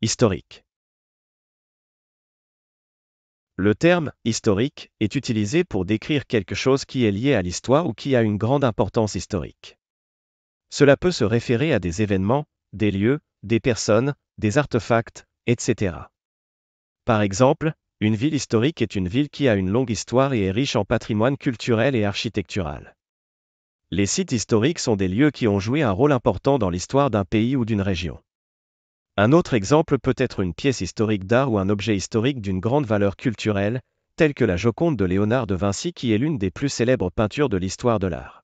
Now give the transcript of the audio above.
Historique Le terme historique est utilisé pour décrire quelque chose qui est lié à l'histoire ou qui a une grande importance historique. Cela peut se référer à des événements, des lieux, des personnes, des artefacts, etc. Par exemple, une ville historique est une ville qui a une longue histoire et est riche en patrimoine culturel et architectural. Les sites historiques sont des lieux qui ont joué un rôle important dans l'histoire d'un pays ou d'une région. Un autre exemple peut être une pièce historique d'art ou un objet historique d'une grande valeur culturelle, telle que la Joconde de Léonard de Vinci qui est l'une des plus célèbres peintures de l'histoire de l'art.